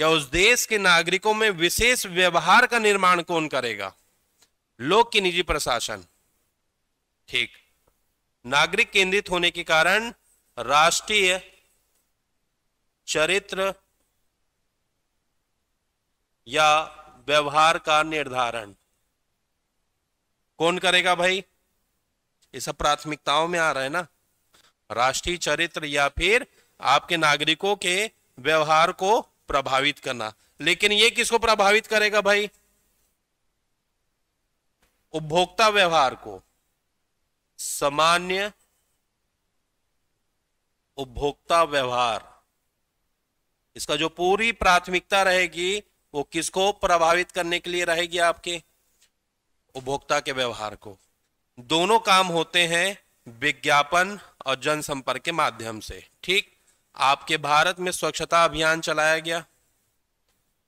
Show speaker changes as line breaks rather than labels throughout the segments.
या उस देश के नागरिकों में विशेष व्यवहार का निर्माण कौन करेगा लोक की निजी प्रशासन ठीक नागरिक केंद्रित होने के कारण राष्ट्रीय चरित्र या व्यवहार का निर्धारण कौन करेगा भाई ये सब प्राथमिकताओं में आ रहा है ना राष्ट्रीय चरित्र या फिर आपके नागरिकों के व्यवहार को प्रभावित करना लेकिन ये किसको प्रभावित करेगा भाई उपभोक्ता व्यवहार को सामान्य उपभोक्ता व्यवहार इसका जो पूरी प्राथमिकता रहेगी वो किसको प्रभावित करने के लिए रहेगी आपके उपभोक्ता के व्यवहार को दोनों काम होते हैं विज्ञापन और जनसंपर्क के माध्यम से ठीक आपके भारत में स्वच्छता अभियान चलाया गया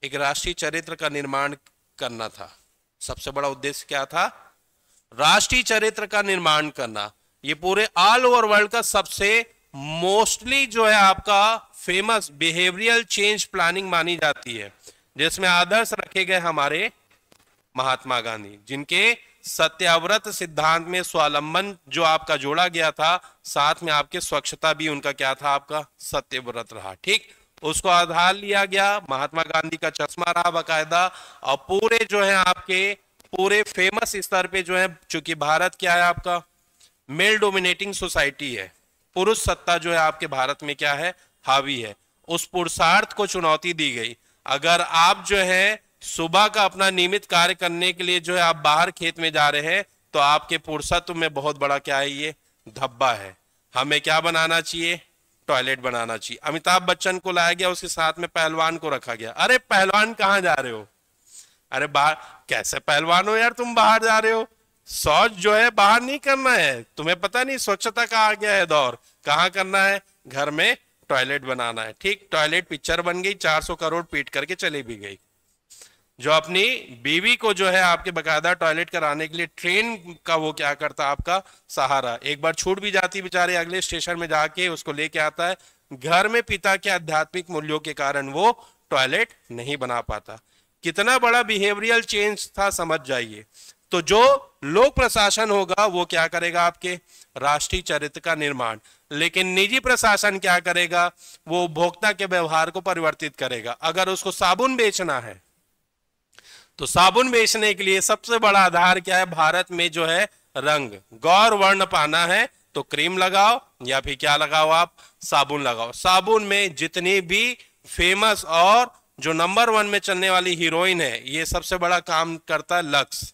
एक राष्ट्रीय चरित्र का निर्माण करना था सबसे बड़ा उद्देश्य क्या था राष्ट्रीय चरित्र का निर्माण करना ये पूरे ऑल ओवर वर्ल्ड का सबसे मोस्टली जो है आपका फेमस बिहेवियरल चेंज प्लानिंग मानी जाती है जिसमें आदर्श रखे गए हमारे महात्मा गांधी जिनके सत्याव्रत सिद्धांत में स्वालंबन जो आपका जोड़ा गया था साथ में आपके स्वच्छता भी उनका क्या था आपका सत्यव्रत रहा ठीक उसको आधार लिया गया महात्मा गांधी का चश्मा रहा बाकायदा और पूरे जो है आपके पूरे फेमस स्तर पे जो है चूंकि भारत क्या है आपका मेल डोमिनेटिंग सोसाइटी है पुरुष सत्ता जो है आपके भारत में क्या है हावी है उस पुरुषार्थ को चुनौती दी गई अगर आप जो है सुबह का अपना नियमित कार्य करने के लिए जो है आप बाहर खेत में जा रहे हैं तो आपके पुरुषत्व में बहुत बड़ा क्या है ये धब्बा है हमें क्या बनाना चाहिए टॉयलेट बनाना चाहिए अमिताभ बच्चन को लाया गया उसके साथ में पहलवान को रखा गया अरे पहलवान कहाँ जा रहे हो अरे बाहर कैसे पहलवान हो यार तुम बाहर जा रहे हो शौच जो है बाहर नहीं करना है तुम्हें पता नहीं स्वच्छता का आ गया है दौर कहा करना है घर में टॉयलेट बनाना है ठीक टॉयलेट पिक्चर बन गई 400 करोड़ पीट करके चली भी गई जो अपनी बीवी को जो है आपके बकायदा टॉयलेट कराने के लिए ट्रेन का वो क्या करता आपका सहारा एक बार छूट भी जाती बेचारे अगले स्टेशन में जाके उसको लेके आता है घर में पिता के आध्यात्मिक मूल्यों के कारण वो टॉयलेट नहीं बना पाता कितना बड़ा बिहेवियरल चेंज था समझ जाइए तो जो लोक प्रशासन होगा वो क्या करेगा आपके राष्ट्रीय चरित्र का निर्माण लेकिन निजी प्रशासन क्या करेगा वो उपभोक्ता के व्यवहार को परिवर्तित करेगा अगर उसको साबुन बेचना है तो साबुन बेचने के लिए सबसे बड़ा आधार क्या है भारत में जो है रंग गौर वर्ण पाना है तो क्रीम लगाओ या फिर क्या लगाओ आप साबुन लगाओ साबुन में जितनी भी फेमस और जो नंबर वन में चलने वाली हीरोइन है ये सबसे बड़ा काम करता है लक्स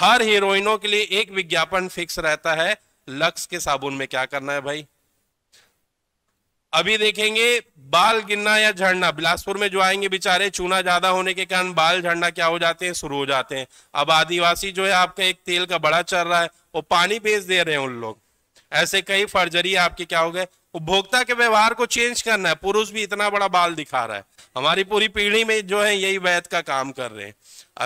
हर हीरोइनों के लिए एक विज्ञापन फिक्स रहता है लक्स के साबुन में क्या करना है भाई अभी देखेंगे बाल गिरना या झड़ना बिलासपुर में जो आएंगे बेचारे चूना ज्यादा होने के कारण बाल झड़ना क्या हो जाते हैं शुरू हो जाते हैं अब आदिवासी जो है आपका एक तेल का बड़ा चल रहा है वो पानी भेज दे रहे हैं उन लोग ऐसे कई फर्जरी आपके क्या हो गए उपभोक्ता के व्यवहार को चेंज करना है पुरुष भी इतना बड़ा बाल दिखा रहा है हमारी पूरी पीढ़ी में जो है यही वैध का काम कर रहे हैं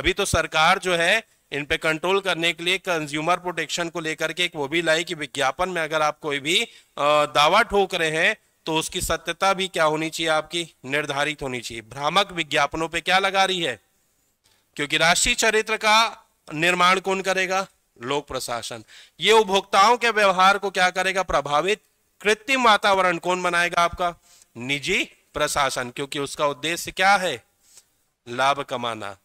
अभी तो सरकार जो है इन पे कंट्रोल करने के लिए कंज्यूमर प्रोटेक्शन को लेकर के एक वो भी लाई कि विज्ञापन में अगर आप कोई भी दावा ठोक रहे हैं तो उसकी सत्यता भी क्या होनी चाहिए आपकी निर्धारित होनी चाहिए भ्रामक विज्ञापनों पे क्या लगा रही है क्योंकि राष्ट्रीय चरित्र का निर्माण कौन करेगा लोक प्रशासन ये उपभोक्ताओं के व्यवहार को क्या करेगा प्रभावित कृत्रिम वातावरण कौन बनाएगा आपका निजी प्रशासन क्योंकि उसका उद्देश्य क्या है लाभ कमाना